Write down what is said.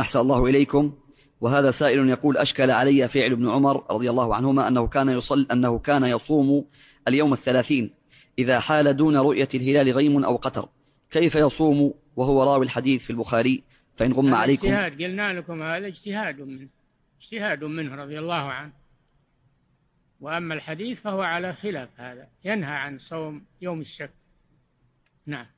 أحسن الله إليكم وهذا سائل يقول أشكل علي فعل ابن عمر رضي الله عنهما أنه كان يصل أنه كان يصوم اليوم الثلاثين إذا حال دون رؤية الهلال غيم أو قطر كيف يصوم وهو راوي الحديث في البخاري فإن غم عليكم اجتهاد قلنا لكم هذا اجتهاد منه اجتهاد منه رضي الله عنه وأما الحديث فهو على خلاف هذا ينهى عن صوم يوم الشك نعم